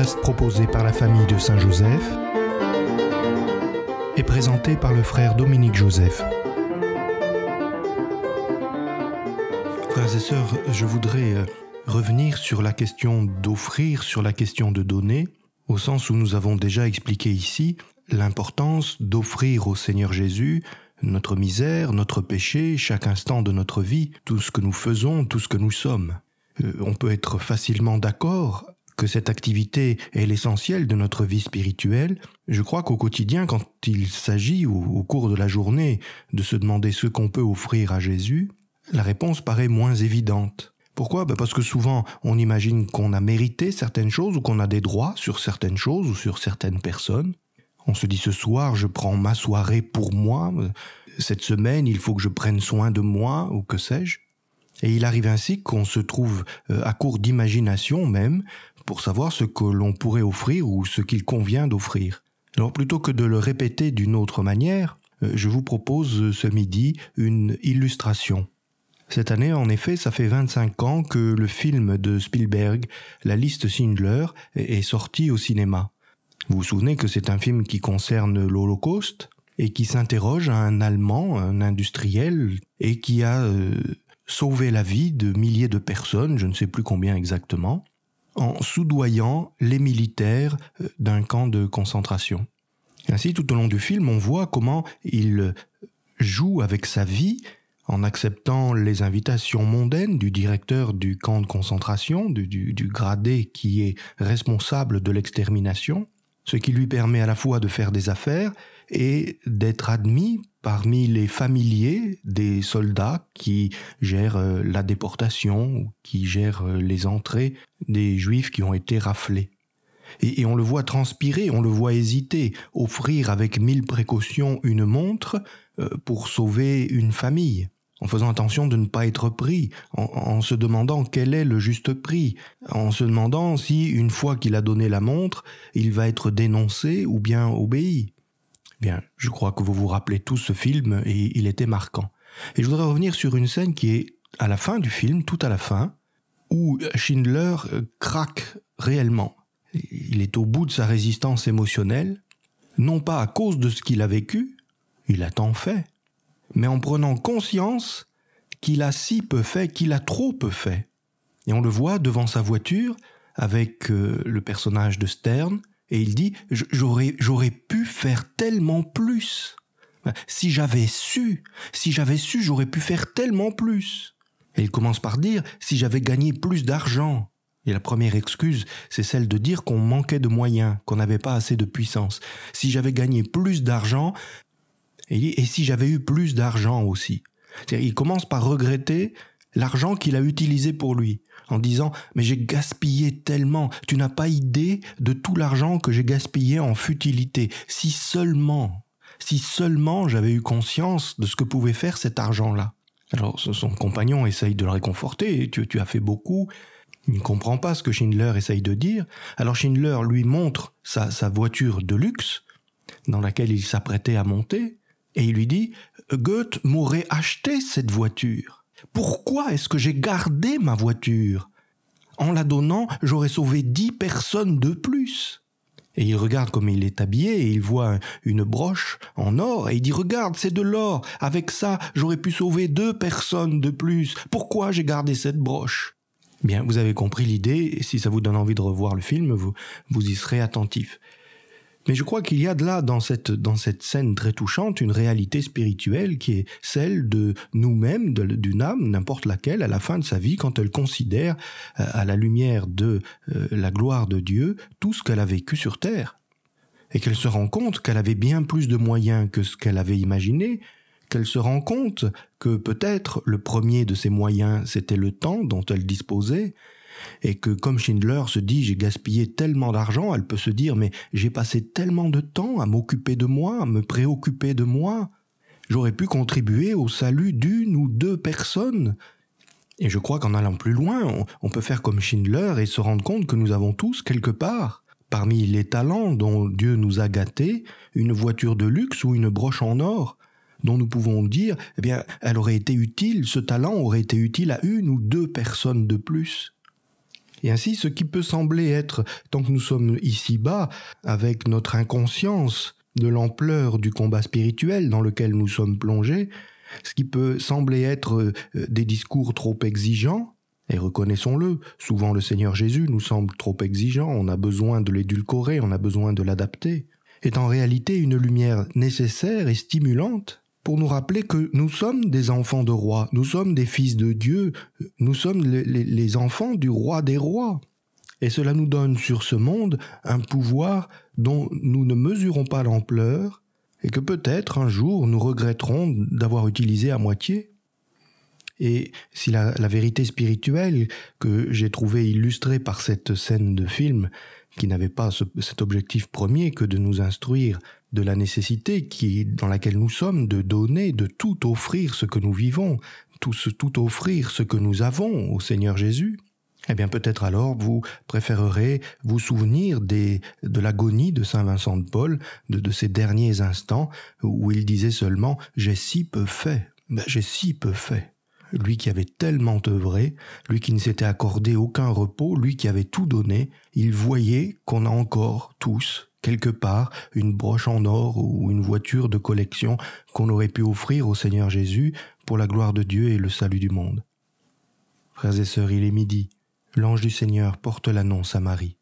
podcast proposé par la famille de Saint-Joseph et présenté par le frère Dominique Joseph. Frères et sœurs, je voudrais euh, revenir sur la question d'offrir, sur la question de donner, au sens où nous avons déjà expliqué ici l'importance d'offrir au Seigneur Jésus notre misère, notre péché, chaque instant de notre vie, tout ce que nous faisons, tout ce que nous sommes. Euh, on peut être facilement d'accord que cette activité est l'essentiel de notre vie spirituelle, je crois qu'au quotidien, quand il s'agit, ou au cours de la journée, de se demander ce qu'on peut offrir à Jésus, la réponse paraît moins évidente. Pourquoi ben Parce que souvent, on imagine qu'on a mérité certaines choses ou qu'on a des droits sur certaines choses ou sur certaines personnes. On se dit ce soir, je prends ma soirée pour moi, cette semaine, il faut que je prenne soin de moi, ou que sais-je. Et il arrive ainsi qu'on se trouve euh, à court d'imagination même pour savoir ce que l'on pourrait offrir ou ce qu'il convient d'offrir. Alors plutôt que de le répéter d'une autre manière, euh, je vous propose euh, ce midi une illustration. Cette année, en effet, ça fait 25 ans que le film de Spielberg, La liste Schindler, est sorti au cinéma. Vous vous souvenez que c'est un film qui concerne l'Holocauste et qui s'interroge à un Allemand, un industriel, et qui a sauver la vie de milliers de personnes, je ne sais plus combien exactement, en soudoyant les militaires euh, d'un camp de concentration. ainsi, tout au long du film, on voit comment il euh, joue avec sa vie en acceptant les invitations mondaines du directeur du camp de concentration, du gradé qui est responsable de l'extermination, ce qui lui permet à la fois de faire des affaires et d'être admis parmi les familiers des soldats qui gèrent euh, la déportation ou qui gèrent euh, les entrées des juifs qui ont été raflés. Et, on le voit transpirer, on le voit hésiter, offrir avec mille précautions une montre euh, pour sauver une famille en faisant attention de ne pas être pris, en, se demandant quel est le juste prix, en se demandant si, une fois qu'il a donné la montre, il va être dénoncé ou bien obéi. Bien, je crois que vous vous rappelez tous ce film et il était marquant. Et je voudrais revenir sur une scène qui est à la fin du film, tout à la fin, où Schindler euh, craque réellement. Il est au bout de sa résistance émotionnelle, non pas à cause de ce qu'il a vécu, il a tant fait, mais en prenant conscience qu'il a si peu fait, qu'il a trop peu fait. Et on le voit devant sa voiture avec euh, le personnage de Stern, et il dit, j'aurais, j'aurais pu faire tellement plus. Si j'avais su, si j'avais su, j'aurais pu faire tellement plus. Et il commence par dire, si j'avais gagné plus d'argent. Et la première excuse, c'est celle de dire qu'on manquait de moyens, qu'on n'avait pas assez de puissance. Si j'avais gagné plus d'argent, et, et si j'avais eu plus d'argent aussi. Il commence par regretter l'argent qu'il a utilisé pour lui en disant Mais j'ai gaspillé tellement, tu n'as pas idée de tout l'argent que j'ai gaspillé en futilité. Si seulement, si seulement j'avais eu conscience de ce que pouvait faire cet argent-là. Alors son compagnon essaye de le réconforter, tu, as fait beaucoup, il ne comprend pas ce que Schindler essaye de dire. Alors Schindler lui montre sa, sa voiture de luxe dans laquelle il s'apprêtait à monter, et il lui dit Goethe m'aurait acheté cette voiture. Pourquoi est-ce que j'ai gardé ma voiture En la donnant, j'aurais sauvé dix personnes de plus. Et il regarde comme il est habillé et il voit une broche en or et il dit Regarde, c'est de l'or. Avec ça, j'aurais pu sauver deux personnes de plus. Pourquoi j'ai gardé cette broche Bien, vous avez compris l'idée. Et Si ça vous donne envie de revoir le film, vous, vous y serez attentif. Mais je crois qu'il y a de là, dans cette, dans cette scène très touchante, une réalité spirituelle qui est celle de nous-mêmes, d'une âme, n'importe laquelle, à la fin de sa vie, quand elle considère, euh, à la lumière de euh, la gloire de Dieu, tout ce qu'elle a vécu sur Terre. Et qu'elle se rend compte qu'elle avait bien plus de moyens que ce qu'elle avait imaginé, qu'elle se rend compte que peut-être le premier de ses moyens, c'était le temps dont elle disposait, et que comme Schindler se dit j'ai gaspillé tellement d'argent, elle peut se dire mais j'ai passé tellement de temps à m'occuper de moi, à me préoccuper de moi, j'aurais pu contribuer au salut d'une ou deux personnes. Et je crois qu'en allant plus loin, on, peut faire comme Schindler et se rendre compte que nous avons tous, quelque part, parmi les talents dont Dieu nous a gâtés, une voiture de luxe ou une broche en or, dont nous pouvons dire, eh bien, elle aurait été utile, ce talent aurait été utile à une ou deux personnes de plus. Et ainsi, ce qui peut sembler être, tant que nous sommes ici-bas, avec notre inconscience de l'ampleur du combat spirituel dans lequel nous sommes plongés, ce qui peut sembler être euh, des discours trop exigeants, et reconnaissons-le, souvent le Seigneur Jésus nous semble trop exigeant, on a besoin de l'édulcorer, on a besoin de l'adapter, est en réalité une lumière nécessaire et stimulante pour nous rappeler que nous sommes des enfants de roi, nous sommes des fils de Dieu, nous sommes les enfants du roi des rois. Et cela nous donne sur ce monde un pouvoir dont nous ne mesurons pas l'ampleur et que peut-être un jour nous regretterons d'avoir utilisé à moitié. Et si la, vérité spirituelle que j'ai trouvée illustrée par cette scène de film, qui n'avait pas cet objectif premier que de nous instruire de la nécessité qui, dans laquelle nous sommes de donner, de tout offrir ce que nous vivons, tout, tout offrir ce que nous avons au Seigneur Jésus, eh bien peut-être alors vous préférerez vous souvenir de l'agonie de Saint Vincent de Paul, de, ces derniers instants où il disait seulement ⁇ J'ai si peu fait ben, J'ai si peu fait ⁇ lui qui avait tellement œuvré, lui qui ne s'était accordé aucun repos, lui qui avait tout donné, il voyait qu'on a encore tous, quelque part, une broche en or ou une voiture de collection qu'on aurait pu offrir au Seigneur Jésus pour la gloire de Dieu et le salut du monde. Frères et sœurs, il est midi. L'ange du Seigneur porte l'annonce à Marie.